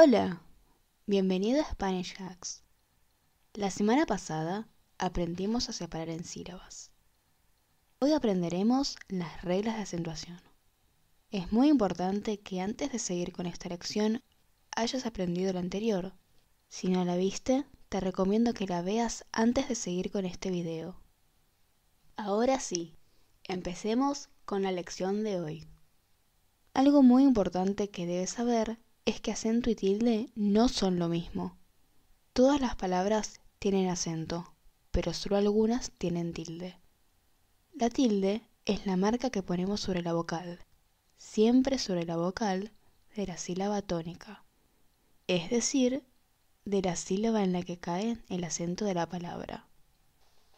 Hola, bienvenido a Spanish Hacks. La semana pasada aprendimos a separar en sílabas. Hoy aprenderemos las reglas de acentuación. Es muy importante que antes de seguir con esta lección hayas aprendido la anterior. Si no la viste, te recomiendo que la veas antes de seguir con este video. Ahora sí, empecemos con la lección de hoy. Algo muy importante que debes saber es que acento y tilde no son lo mismo. Todas las palabras tienen acento, pero solo algunas tienen tilde. La tilde es la marca que ponemos sobre la vocal, siempre sobre la vocal de la sílaba tónica, es decir, de la sílaba en la que cae el acento de la palabra.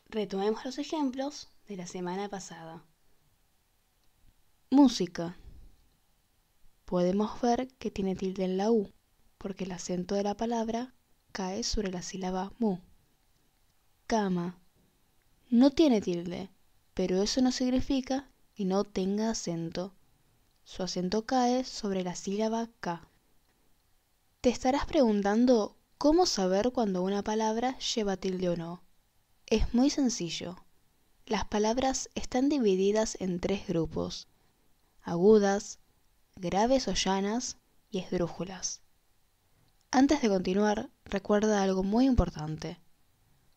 Retomemos los ejemplos de la semana pasada. Música. Podemos ver que tiene tilde en la U, porque el acento de la palabra cae sobre la sílaba mu. Cama. No tiene tilde, pero eso no significa que no tenga acento. Su acento cae sobre la sílaba K. Te estarás preguntando cómo saber cuando una palabra lleva tilde o no. Es muy sencillo. Las palabras están divididas en tres grupos. Agudas, graves o llanas y esdrújulas. Antes de continuar, recuerda algo muy importante.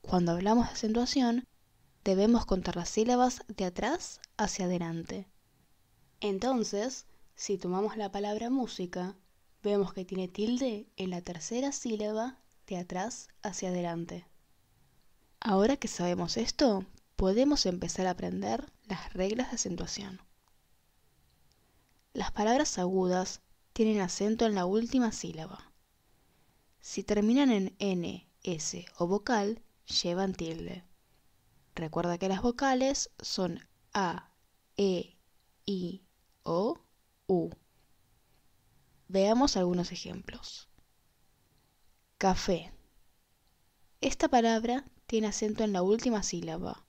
Cuando hablamos de acentuación, debemos contar las sílabas de atrás hacia adelante. Entonces, si tomamos la palabra música, vemos que tiene tilde en la tercera sílaba de atrás hacia adelante. Ahora que sabemos esto, podemos empezar a aprender las reglas de acentuación. Las palabras agudas tienen acento en la última sílaba. Si terminan en N, S o vocal, llevan tilde. Recuerda que las vocales son A, E, I, O, U. Veamos algunos ejemplos. Café. Esta palabra tiene acento en la última sílaba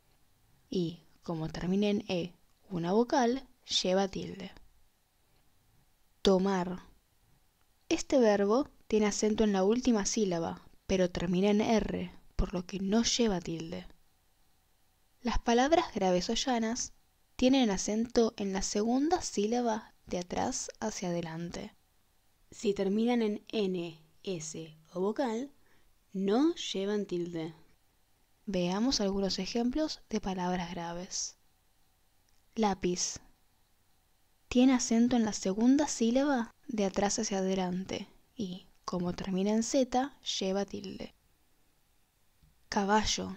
y, como termina en E, una vocal, lleva tilde tomar. Este verbo tiene acento en la última sílaba, pero termina en R, por lo que no lleva tilde. Las palabras graves o llanas tienen acento en la segunda sílaba de atrás hacia adelante. Si terminan en N, S o vocal, no llevan tilde. Veamos algunos ejemplos de palabras graves. Lápiz tiene acento en la segunda sílaba de atrás hacia adelante y, como termina en Z, lleva tilde. Caballo.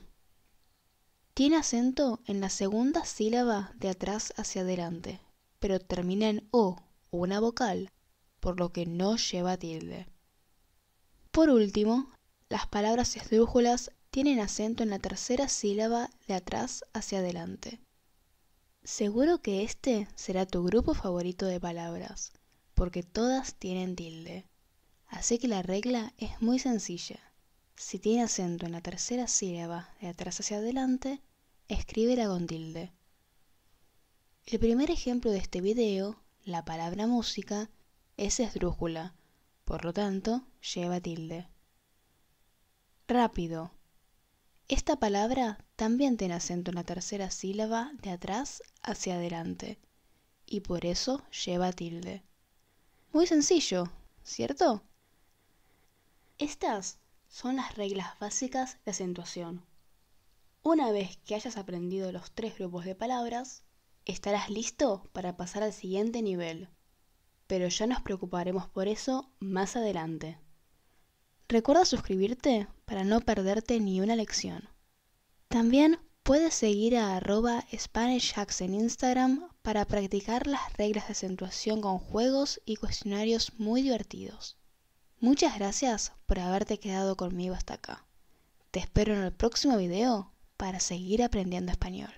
Tiene acento en la segunda sílaba de atrás hacia adelante, pero termina en O, una vocal, por lo que no lleva tilde. Por último, las palabras esdrújulas tienen acento en la tercera sílaba de atrás hacia adelante. Seguro que este será tu grupo favorito de palabras, porque todas tienen tilde. Así que la regla es muy sencilla. Si tiene acento en la tercera sílaba de atrás hacia adelante, escríbela con tilde. El primer ejemplo de este video, la palabra música, es esdrújula, por lo tanto, lleva tilde. Rápido, esta palabra también tiene acento en la tercera sílaba de atrás hacia adelante y por eso lleva tilde. Muy sencillo, ¿cierto? Estas son las reglas básicas de acentuación. Una vez que hayas aprendido los tres grupos de palabras, estarás listo para pasar al siguiente nivel, pero ya nos preocuparemos por eso más adelante. Recuerda suscribirte para no perderte ni una lección. También puedes seguir a arroba SpanishHacks en Instagram para practicar las reglas de acentuación con juegos y cuestionarios muy divertidos. Muchas gracias por haberte quedado conmigo hasta acá. Te espero en el próximo video para seguir aprendiendo español.